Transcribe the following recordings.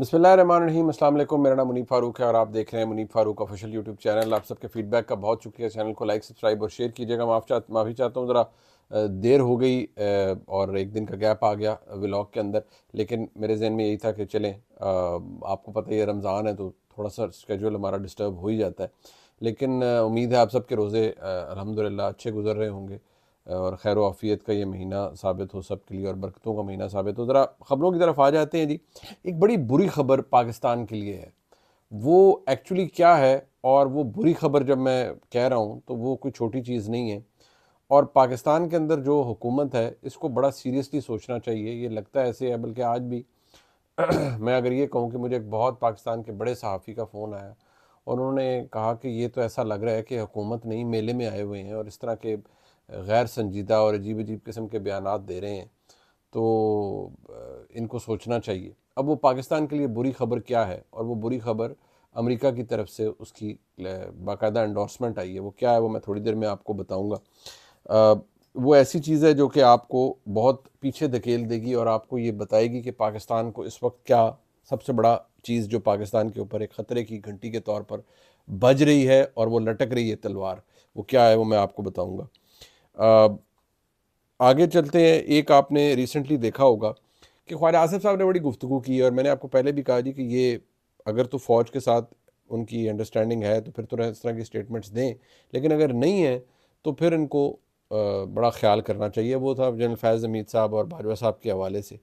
बसमीम अल्लाम मेरा नाम मुनीफ फ़ारूक है और आप देख रहे हैं Munif Farooq official YouTube channel आप सबके फीडबैक का बहुत शुक्रिया चैनल को लाइक सब्सक्राइब और शेयर कीजिएगा माफ़ चाह माफ़ी चाहता हूँ ज़रा देर हो गई और एक दिन का गैप आ गया व्लॉग के अंदर लेकिन मेरे जहन में यही था कि चलें आपको पता ही रमज़ान है तो थोड़ा सा स्केड्यूल हमारा डिस्टर्ब हो ही जाता है लेकिन उम्मीद है आप सबके रोज़े अलहमदिल्ला अच्छे गुजर रहे होंगे और खैर आफ़ियत का ये महीना साबित हो सब के लिए और बरकतों का महीना साबित हो ज़रा ख़बरों की तरफ आ जाते हैं जी एक बड़ी बुरी खबर पाकिस्तान के लिए है वो एक्चुअली क्या है और वो बुरी खबर जब मैं कह रहा हूँ तो वो कोई छोटी चीज़ नहीं है और पाकिस्तान के अंदर जो हुकूमत है इसको बड़ा सीरियसली सोचना चाहिए ये लगता है ऐसे है बल्कि आज भी मैं अगर ये कहूँ कि मुझे एक बहुत पाकिस्तान के बड़े सहाफ़ी का फ़ोन आया और उन्होंने कहा कि ये तो ऐसा लग रहा है कि हुकूमत नहीं मेले में आए हुए हैं और इस तरह के गैर संजीदा और अजीब अजीब किस्म के बयान दे रहे हैं तो इनको सोचना चाहिए अब वो पाकिस्तान के लिए बुरी खबर क्या है और वो बुरी खबर अमेरिका की तरफ से उसकी बाकायदा एंडोर्समेंट आई है वो क्या है वो मैं थोड़ी देर में आपको बताऊँगा वो ऐसी चीज़ है जो कि आपको बहुत पीछे धकेल देगी और आपको ये बताएगी कि पाकिस्तान को इस वक्त क्या सबसे बड़ा चीज़ जो पाकिस्तान के ऊपर एक ख़तरे की घंटी के तौर पर बज रही है और वो लटक रही है तलवार वो क्या है वो मैं आपको बताऊँगा Uh, आगे चलते हैं एक आपने रिसेंटली देखा होगा कि ख्वाजा आसफ साहब ने बड़ी गुफ्तु की और मैंने आपको पहले भी कहा जी कि ये अगर तो फ़ौज के साथ उनकी अंडरस्टैंडिंग है तो फिर तो इस तरह की स्टेटमेंट्स दें लेकिन अगर नहीं है तो फिर इनको uh, बड़ा ख्याल करना चाहिए वो था जनरल फैज़ अमीद साहब और बाजवा साहब के हवाले से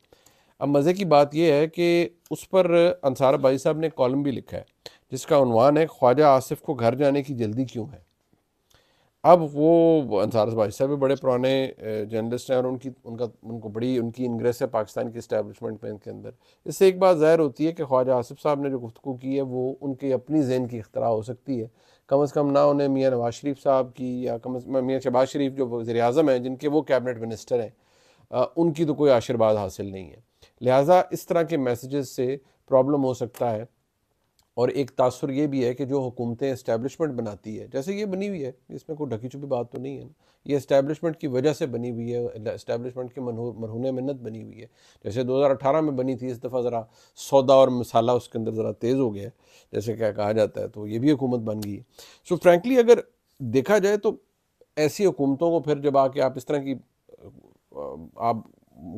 अब मज़े की बात यह है कि उस पर अंसार भाई साहब ने कॉलम भी लिखा है जिसका अनवान है ख्वाजा आसिफ को घर जाने की जल्दी क्यों है अब वो अंसार भाई साहब भी बड़े पुराने जर्नलिस्ट हैं और उनकी उनका उनको बड़ी उनकी इंग्रेस है पाकिस्तान की इस्टेबलिशमेंट में इनके अंदर इससे एक बात ज़ाहिर होती है कि ख्वाजा आसिफ साहब ने जो गुफ्तु की है वो उनके अपनी जहन की अख्तरा हो सकती है कम अज़ कम ना उन्हें मियाँ नवाज शरीफ साहब की या कम अज़ कम मियाँ शहबाज शरीफ जो वजे अजम हैं जिनके वो कैबिनेट मिनिस्टर हैं उनकी तो कोई आशीर्वाद हासिल नहीं है लिहाजा इस तरह के मैसेज से प्रॉब्लम हो सकता है और एक तासर ये भी है कि जो हुकूमतें इस्टेबलिशमेंट बनाती है जैसे ये बनी हुई है इसमें कोई ढकी छुपी बात तो नहीं है ना ये इस्टेबलिशमेंट की वजह से बनी हुई है इस्टेबलिशमेंट की मरहून मन्नत बनी हुई है जैसे 2018 में बनी थी इस दफ़ा ज़रा सौदा और मसाला उसके अंदर ज़रा तेज़ हो गया है जैसे क्या कहा जाता है तो ये भी हुकूमत बन गई है सो फ्रेंकली अगर देखा जाए तो ऐसी हुकूमतों को फिर जब आके आप इस तरह की आप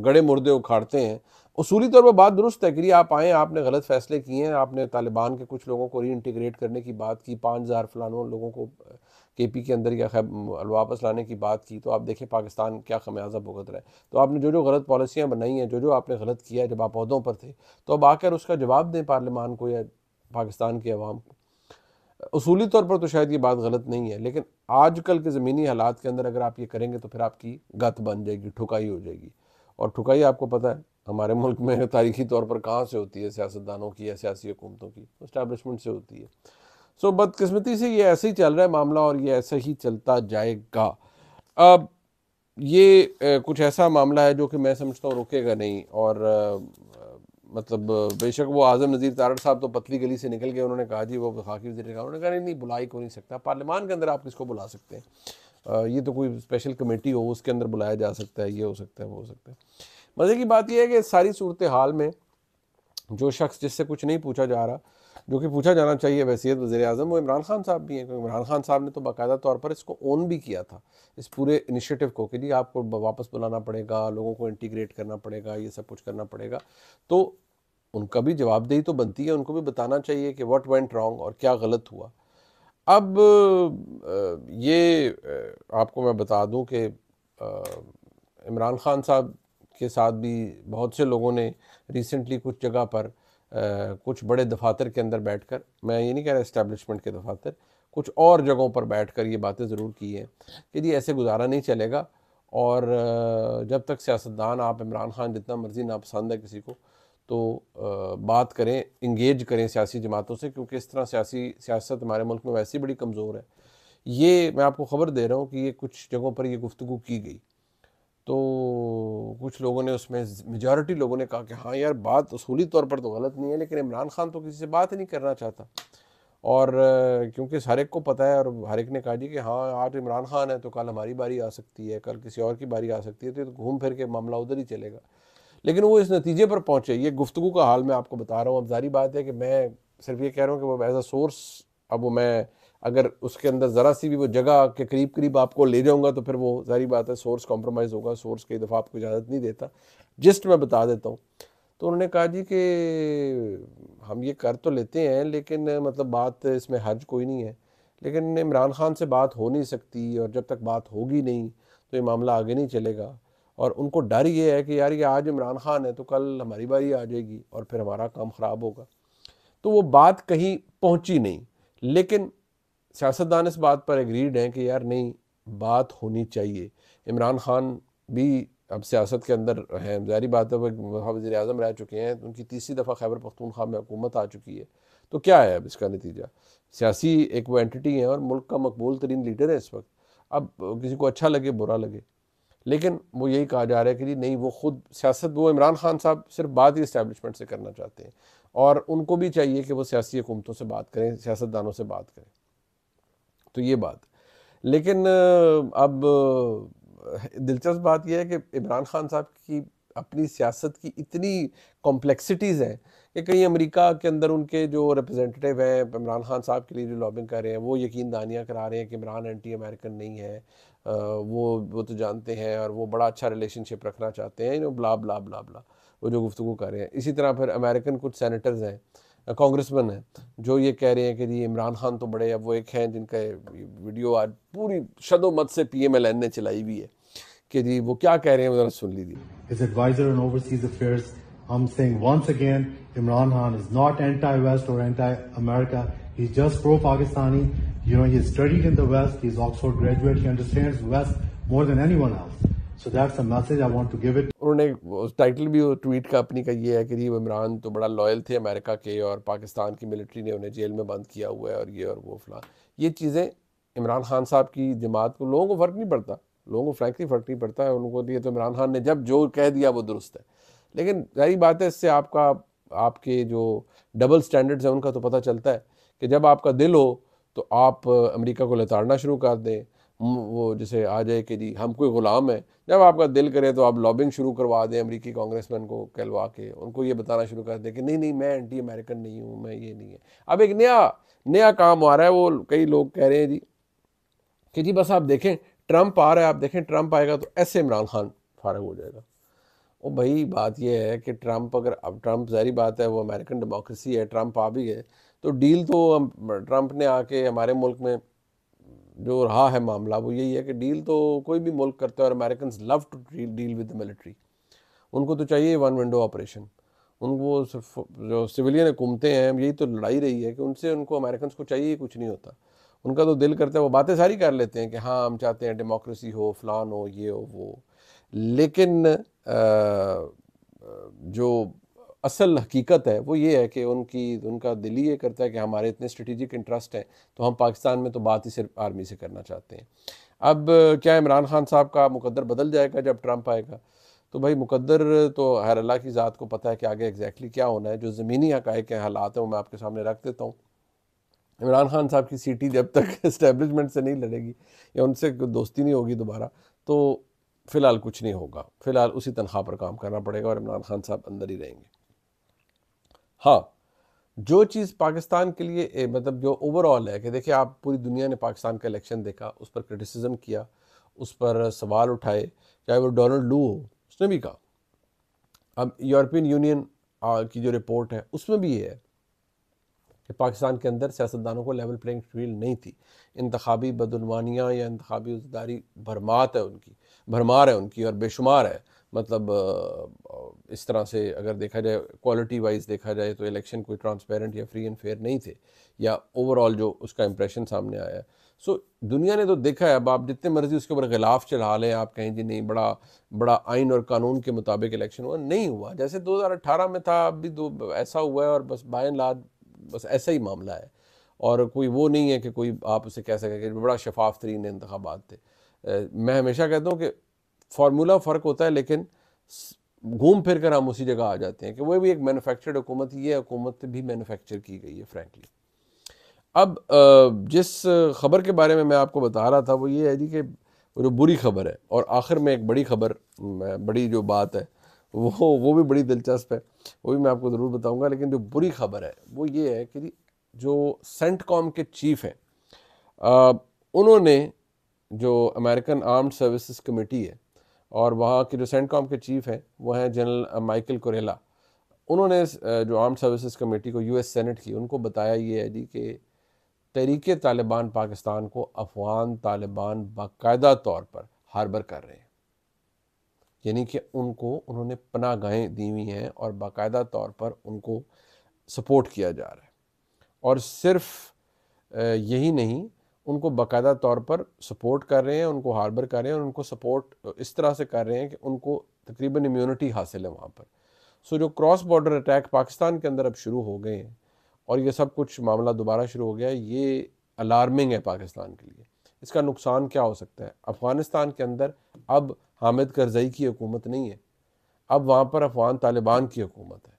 गड़े मुर्दे उखाड़ते हैं असूली तौर पर बात दुरुस्त है कि आप आएँ आपने गलत फैसले किए हैं आपने तालिबान के कुछ लोगों को री करने की बात की पाँच हज़ार फलानों लोगों को के पी के अंदर या वापस लाने की बात की तो आप देखें पाकिस्तान क्या खमियाजा भुगत रहा है तो आपने जो जो गलत पॉलिसियाँ बनाई हैं जो जो आपने गलत किया है जब आप पौधों पर थे तो अब आकर उसका जवाब दें पार्लियमान को या पाकिस्तान के अवाम को असूली तौर पर तो शायद ये बात गलत नहीं है लेकिन आजकल के ज़मीनी हालात के अंदर अगर आप ये करेंगे तो फिर आपकी गत बन जाएगी ठुकाई हो जाएगी और ठुकाई आपको पता है हमारे मुल्क में तारीखी तौर पर कहाँ से होती है सियासतदानों की या सियासी हुकूमतों की इस्टबलिशमेंट से होती है सो so, बदकस्मती से ये ऐसे ही चल रहा है मामला और ये ऐसे ही चलता जाएगा अब ये कुछ ऐसा मामला है जो कि मैं समझता हूँ रुकेगा नहीं और मतलब बेशक वो आज़म नज़ीर तारड़ साहब तो पतली गली से निकल गए उन्होंने कहा जी वो खाकि वजी कहा उन्होंने कहा नहीं नहीं बुलाई को नहीं सकता पार्लियामान के अंदर आप किसको बुला सकते हैं ये तो कोई स्पेशल कमेटी हो उसके अंदर बुलाया जा सकता है ये हो सकता है वो हो सकता है मज़े की बात यह है कि सारी सूरत हाल में जो शख्स जिससे कुछ नहीं पूछा जा रहा जो कि पूछा जाना चाहिए वैसीत वजे अजम वो इमरान खान साहब भी हैं क्योंकि इमरान खान साहब ने तो बाकायदा तौर पर इसको ओन भी किया था इस पूरे इनिशिएटिव को कि जी आपको वापस बुलाना पड़ेगा लोगों को इंटीग्रेट करना पड़ेगा ये सब कुछ करना पड़ेगा तो उनका भी जवाबदेही तो बनती है उनको भी बताना चाहिए कि वट वेंट रॉन्ग और क्या गलत हुआ अब ये आपको मैं बता दूँ कि इमरान खान साहब के साथ भी बहुत से लोगों ने रिसेंटली कुछ जगह पर आ, कुछ बड़े दफातर के अंदर बैठकर मैं ये नहीं कह रहा इस्टेबलिशमेंट के दफातर कुछ और जगहों पर बैठकर ये बातें ज़रूर की हैं कि जी ऐसे गुजारा नहीं चलेगा और जब तक सियासतदान आप इमरान खान जितना मर्ज़ी नापसंद है किसी को तो बात करें इंगेज करें सियासी जमातों से क्योंकि इस तरह सियासी सियासत हमारे मुल्क में वैसे ही बड़ी कमज़ोर है ये मैं आपको ख़बर दे रहा हूँ कि ये कुछ जगहों पर यह गुफ्तु की गई तो कुछ लोगों ने उसमें मेजॉरिटी लोगों ने कहा कि हाँ यार बात असूली तौर पर तो गलत नहीं है लेकिन इमरान खान तो किसी से बात ही नहीं करना चाहता और क्योंकि हर एक को पता है और हर एक ने कहा जी कि हाँ आज इमरान खान है तो कल हमारी बारी आ सकती है कल किसी और की बारी आ सकती है तो, तो घूम फिर के मामला उधर ही चलेगा लेकिन वो इस नतीजे पर पहुँचे ये गुफ्तु का हाल मैं आपको बता रहा हूँ अब जारी बात है कि मैं सिर्फ ये कह रहा हूँ कि वो एज़ अ सोर्स अब वो मैं अगर उसके अंदर ज़रा सी भी वो जगह के करीब करीब आपको ले जाऊंगा तो फिर वो जारी बात है सोर्स कॉम्प्रोमाइज़ होगा सोर्स कई दफ़ा आपको इजाज़त नहीं देता जस्ट मैं बता देता हूँ तो उन्होंने कहा जी कि हम ये कर तो लेते हैं लेकिन मतलब बात इसमें हज कोई नहीं है लेकिन इमरान ख़ान से बात हो नहीं सकती और जब तक बात होगी नहीं तो ये मामला आगे नहीं चलेगा और उनको डर ये है कि यार ये आज इमरान ख़ान है तो कल हमारी बारी आ जाएगी और फिर हमारा काम ख़राब होगा तो वो बात कहीं पहुंची नहीं लेकिन सियासतदान इस बात पर एग्रीड हैं कि यार नहीं बात होनी चाहिए इमरान खान भी अब सियासत के अंदर हैं जारी बात है वह वजी अजम रह चुके हैं तो उनकी तीसरी दफ़ा खैबर पख्तूनख्वा में हुकूमत आ चुकी है तो क्या है अब इसका नतीजा सियासी एक वो एंटिटी है और मुल्क का मकबूल तरीन लीडर है इस वक्त अब किसी को अच्छा लगे बुरा लगे लेकिन वो यही कहा जा रहा है कि जी नहीं वो खुद सियासत वो इमरान खान साहब सिर्फ बात ही इस्टेबलिशमेंट से करना चाहते हैं और उनको भी चाहिए कि वो सियासी हुकूमतों से बात करें सियासतदानों से बात करें तो ये बात लेकिन अब दिलचस्प बात यह है कि इमरान खान साहब की अपनी सियासत की इतनी कॉम्प्लेक्सिटीज़ हैं कि कहीं अमेरिका के अंदर उनके जो रिप्रेजेंटेटिव हैं इमरान खान साहब के लिए जो लॉबिंग कर रहे हैं वो यकीन दानियाँ करा रहे हैं कि इमरान एंटी अमेरिकन नहीं है वो वो तो जानते हैं और वो बड़ा अच्छा रिलेशनशिप रखना चाहते हैं ब्ला ब्ला ब्ला ब्ला वो जो गुफ्तु कर रहे हैं इसी तरह फिर अमेरिकन कुछ सैनिटर्स हैं कांग्रेसमैन हैं जो ये कह रहे हैं कि जी इमरान खान तो बड़े अब वो एक हैं जिनका वीडियो आज पूरी शदो मत से पी एम एल एन ने चलाई हुई है कि जी वो क्या कह रहे हैं जरा सुन लीजिए His advisor on overseas affairs, I'm saying once again, Imran Khan is not anti-West or anti-America. He's just pro-Pakistani. You know, he studied in the West. He's Oxford graduate. He understands West more than anyone else. So that's the message I want to give it. उन्होंने title भी tweet का अपनी का ये है कि जी इमरान तो बड़ा लॉयल थे अमेरिका के और पाकिस्तान की मिलिट्री ने उन्हें जेल में बंद किया हुआ है और ये और वो फला ये चीज़ें इमरान खान साहब की जमात को लोगों को फ़र्क नहीं पड़ता लोगों को फ्रैंकली फ़र्क नहीं पड़ता है उनको दिए तो, तो इमरान खान ने जब जो कह दिया वो दुरुस्त है लेकिन जारी बात है इससे आपका आपके जो डबल स्टैंडर्ड्स हैं उनका तो पता चलता है कि जब आपका दिल हो तो आप अमेरिका को लताड़ना शुरू कर दें वो जैसे आ जाए कि जी हम कोई ग़ुलाम है जब आपका दिल करे तो आप लॉबिंग शुरू करवा दें अमरीकी कांग्रेसमैन को कहलवा के उनको ये बताना शुरू कर दें कि नहीं नहीं मैं एंटी अमेरिकन नहीं हूँ मैं ये नहीं है अब एक नया नया काम आ रहा है वो कई लोग कह रहे हैं जी कि जी बस आप देखें ट्रंप आ रहा है आप देखें ट्रंप आएगा तो ऐसे इमरान खान फारग हो जाएगा और भाई बात यह है कि ट्रंप अगर अब ट्रंप जहरी बात है वो अमेरिकन डेमोक्रेसी है ट्रंप आ भी है तो डील तो ट्रंप ने आके हमारे मुल्क में जो रहा है मामला वो यही है कि डील तो कोई भी मुल्क करता है और American love to deal with the military उनको तो चाहिए वन विंडो ऑपरेशन उनको जो सिविलियन हुकूमतें हैं यही तो लड़ाई रही है कि उनसे उनको अमेरिकन को चाहिए कुछ नहीं होता उनका तो दिल करता है वो बातें सारी कर लेते हैं कि हाँ हम चाहते हैं डेमोक्रेसी हो फलान हो ये हो वो लेकिन आ, जो असल हकीकत है वो ये है कि उनकी उनका दिल ही ये करता है कि हमारे इतने स्ट्रेटिजिक इंटरेस्ट हैं तो हम पाकिस्तान में तो बात ही सिर्फ आर्मी से करना चाहते हैं अब क्या इमरान खान साहब का मुकद्दर बदल जाएगा जब ट्रंप आएगा तो भाई मुकद्दर तो हर अल्लाह की ज़ात को पता है कि आगे एग्जैक्टली क्या होना है जो ज़मीनी हक़ के हालात हैं वो मैं आपके सामने रख देता हूँ इमरान खान साहब की सीटी जब तक इस्टेब्लिशमेंट से नहीं लड़ेगी या उनसे दोस्ती नहीं होगी दोबारा तो फ़िलहाल कुछ नहीं होगा फ़िलहाल उसी तनख्वाह पर काम करना पड़ेगा और इमरान खान साहब अंदर ही रहेंगे हाँ जो चीज़ पाकिस्तान के लिए ए, मतलब जो ओवरऑल है कि देखिए आप पूरी दुनिया ने पाकिस्तान का इलेक्शन देखा उस पर क्रिटिसिज्म किया उस पर सवाल उठाए चाहे वो डोनाल्ड लू हो उसने भी कहा अब यूरोपियन यूनियन की जो रिपोर्ट है उसमें भी ये है कि पाकिस्तान के अंदर सियासतदानों को लेवल प्लेइंग फील्ड नहीं थी इंतबी बदनवानियाँ या इंतबी उजदारी भरमात है उनकी भरमार है उनकी और बेशुमार है मतलब इस तरह से अगर देखा जाए क्वालिटी वाइज देखा जाए तो इलेक्शन कोई ट्रांसपेरेंट या फ्री एंड फेयर नहीं थे या ओवरऑल जो उसका इंप्रेशन सामने आया सो so, दुनिया ने तो देखा है अब आप जितने मर्जी उसके ऊपर गिलाफ़ चढ़ा लें आप कहें जी नहीं बड़ा बड़ा आइन और कानून के मुताबिक इलेक्शन हुआ नहीं हुआ जैसे 2018 में था अब भी दो ऐसा हुआ है और बस बायन लाद बस ऐसा ही मामला है और कोई वो नहीं है कि कोई आप उसे कह सकें कि बड़ा शफाफ तरीन इंतबात थे मैं हमेशा कहता हूँ कि फार्मूला फ़र्क होता है लेकिन घूम फिर कर हम उसी जगह आ जाते हैं कि वह भी एक मैनुफेक्चर्ड हुकूमत ये हुकूमत भी मैनुफेक्चर की गई है फ्रेंकली अब जिस खबर के बारे में मैं आपको बता रहा था वो ये है जी कि जो बुरी खबर है और आखिर में एक बड़ी खबर बड़ी जो बात है वो वो भी बड़ी दिलचस्प है वो भी मैं आपको ज़रूर बताऊंगा लेकिन जो बुरी खबर है वो ये है कि जी जो सेंट कॉम के चीफ हैं उन्होंने जो अमेरिकन आर्म्ड सर्विसेज कमेटी है और वहाँ के जो सेंटकॉम के चीफ हैं वो हैं जनरल माइकल कुरेला उन्होंने जो आर्म सर्विसेज कमेटी को यूएस सेनेट की उनको बताया ये है जी कि तरीके तालिबान पाकिस्तान को अफगान तालिबान बाकायदा तौर पर हार्बर कर रहे हैं यानी कि उनको उन्होंने पनाह गाहें दी हुई हैं और बाकायदा तौर पर उनको सपोर्ट किया जा रहा है और सिर्फ यही नहीं उनको बाकायदा तौर पर सपोर्ट कर रहे हैं उनको हार्बर कर रहे हैं और उनको सपोर्ट इस तरह से कर रहे हैं कि उनको तकरीबन इम्यूनिटी हासिल है वहाँ पर सो जो क्रॉस बॉर्डर अटैक पाकिस्तान के अंदर अब शुरू हो गए हैं और ये सब कुछ मामला दोबारा शुरू हो गया है ये अलार्मिंग है पाकिस्तान के लिए इसका नुकसान क्या हो सकता है अफ़गानिस्तान के अंदर अब हामिद करजई की हुकूमत नहीं है अब वहाँ पर अफगान तालिबान की हुकूमत है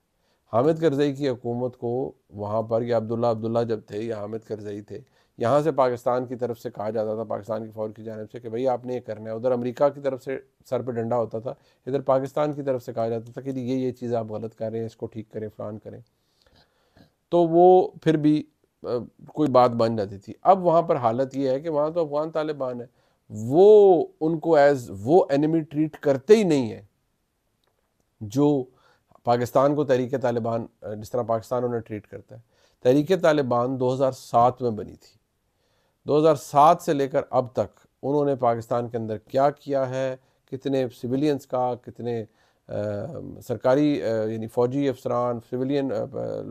हामिद करजई की हुकूमत को वहाँ पर या अब्दुल्ला अब्दुल्ला जब थे या हामिद करजई थे यहाँ से पाकिस्तान की तरफ से कहा जाता था पाकिस्तान की फौज की जानब से कि भाई आपने ये करना है उधर अमेरिका की तरफ से सर पे डंडा होता था इधर पाकिस्तान की तरफ से कहा जाता था कि ये ये चीज़ आप गलत कर रहे हैं इसको ठीक करें फ़लान करें तो वो फिर भी कोई बात बन जाती थी अब वहाँ पर हालत ये है कि वहाँ तो अफगान तालिबान है वो उनको एज वो एनिमी ट्रीट करते ही नहीं है जो पाकिस्तान को तहरीक तालिबान जिस तरह पाकिस्तान उन्हें ट्रीट करता है तहरीक तालिबान दो हज़ार सात में बनी थी 2007 से लेकर अब तक उन्होंने पाकिस्तान के अंदर क्या किया है कितने सिविलियंस का कितने आ, सरकारी यानी फ़ौजी अफसरान सिविलियन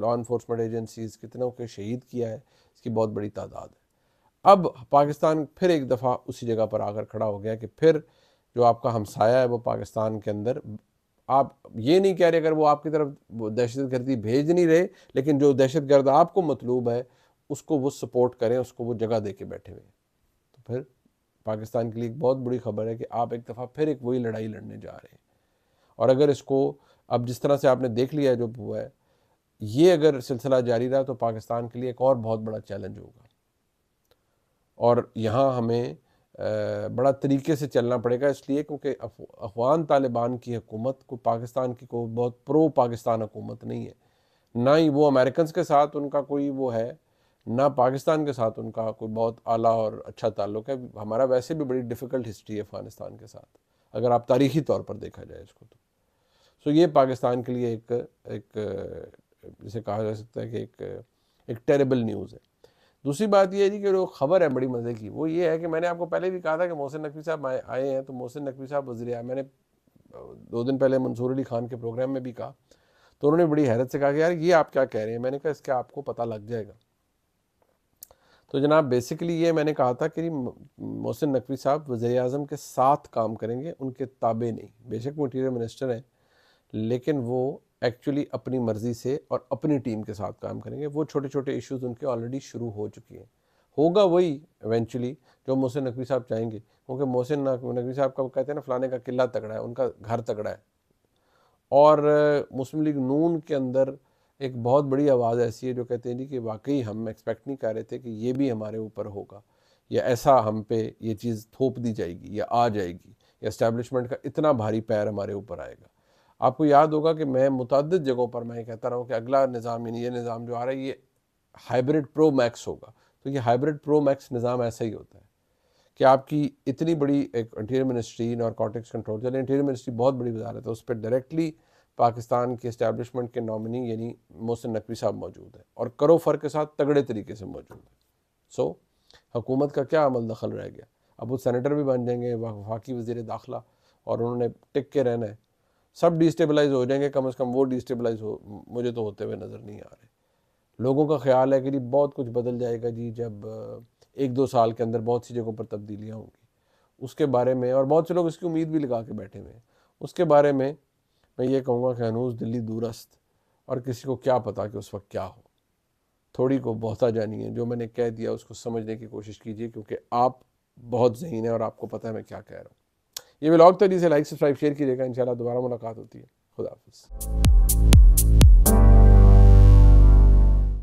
लॉ इन्फोर्समेंट एजेंसीज़ कितनों के शहीद किया है इसकी बहुत बड़ी तादाद है अब पाकिस्तान फिर एक दफ़ा उसी जगह पर आकर खड़ा हो गया कि फिर जो आपका हमसाया है वो पाकिस्तान के अंदर आप ये नहीं कह रहे अगर वो आपकी तरफ दहशत गर्दी भेज नहीं रहे लेकिन जो दहशत गर्द आपको मतलूब है उसको वो सपोर्ट करें उसको वो जगह दे के बैठे हुए तो फिर पाकिस्तान के लिए एक बहुत बड़ी खबर है कि आप एक दफ़ा फिर एक वही लड़ाई लड़ने जा रहे हैं और अगर इसको अब जिस तरह से आपने देख लिया है जो हुआ है ये अगर सिलसिला जारी रहा तो पाकिस्तान के लिए एक और बहुत बड़ा चैलेंज होगा और यहाँ हमें बड़ा तरीके से चलना पड़ेगा इसलिए क्योंकि अफगान तालिबान की हुकूमत को पाकिस्तान की को बहुत प्रो पाकिस्तान हुकूमत नहीं है ना ही वो अमेरिकन के साथ उनका कोई वो है ना पाकिस्तान के साथ उनका कोई बहुत आला और अच्छा ताल्लुक है हमारा वैसे भी बड़ी डिफ़िकल्ट हिस्ट्री है अफ़गानिस्तान के साथ अगर आप तारीखी तौर पर देखा जाए इसको तो सो ये पाकिस्तान के लिए एक एक जिसे कहा जा सकता है कि एक एक टेरेबल न्यूज़ है दूसरी बात यह है जी कि जो खबर है बड़ी मज़े की वो ये है कि मैंने आपको पहले भी कहा था कि मोहसिन नकवी साहब आए हैं तो मोहसिन नकवी साहब आए मैंने दो दिन पहले मंसूर अली खान के प्रोग्राम में भी कहा तो उन्होंने बड़ी हैरत से कहा कि यार ये आप क्या कह रहे हैं मैंने कहा इसका आपको पता लग जाएगा तो जनाब बेसिकली ये मैंने कहा था कि मोहसिन नकवी साहब वज़ी अजम के साथ काम करेंगे उनके ताबे नहीं बेशक मटीरियल मिनिस्टर हैं लेकिन वो एक्चुअली अपनी मर्ज़ी से और अपनी टीम के साथ काम करेंगे वो छोटे छोटे इश्यूज़ उनके ऑलरेडी शुरू हो चुकी हैं होगा वही एवेंचुअली जो मोहसिन नकवी साहब चाहेंगे क्योंकि मोहसिन नकवी साहब का कहते हैं ना फलाने का किला तगड़ा है उनका घर तगड़ा है और मुस्लिम लीग नून के अंदर एक बहुत बड़ी आवाज़ ऐसी है जो कहते हैं जी कि वाकई हम एक्सपेक्ट नहीं कर रहे थे कि ये भी हमारे ऊपर होगा या ऐसा हम पे ये चीज़ थोप दी जाएगी या आ जाएगी या इस्टेब्लिशमेंट का इतना भारी पैर हमारे ऊपर आएगा आपको याद होगा कि मैं मुतद जगहों पर मैं कहता रहा हूँ कि अगला निज़ाम यानी ये निज़ाम जो आ रहा है ये हाइब्रिड प्रो मैक्स होगा तो ये हाइब्रिड प्रो मैक्स निज़ाम ऐसा ही होता है कि आपकी इतनी बड़ी एक इंटीरियर मिनिस्ट्री नॉर्कॉटिक्स कंट्रोल चलिए इंटीरियर मिनिस्ट्री बहुत बड़ी वजारत है उस पर डायरेक्टली पाकिस्तान के इस्टेबलिशमेंट के नॉमिनी यानी मोहसिन नकवी साहब मौजूद हैं और करो फर के साथ तगड़े तरीके से मौजूद हैं सो हुकूमत का क्या अमल दखल रह गया अब वो सैनिटर भी बन जाएंगे वफाकी वजीर दाखिला और उन्होंने टिक के रहना है सब डिस्टेबलाइज हो जाएंगे कम अज़ कम वो डिस्टेबलाइज हो मुझे तो होते हुए नज़र नहीं आ रहे लोगों का ख्याल है कि जी बहुत कुछ बदल जाएगा जी जब एक दो साल के अंदर बहुत सी जगहों पर तब्दीलियाँ होंगी उसके बारे में और बहुत से लोग इसकी उम्मीद भी लगा के बैठे हुए हैं उसके बारे में मैं ये कहूँगा कि हनूज दिल्ली दूरस्त और किसी को क्या पता कि उस वक्त क्या हो थोड़ी को बहुता जानिए जो मैंने कह दिया उसको समझने की कोशिश कीजिए क्योंकि आप बहुत जहीन है और आपको पता है मैं क्या कह रहा हूँ ये ब्लॉग तो से लाइक सब्सक्राइब शेयर कीजिएगा इन दोबारा मुलाकात होती है खुदा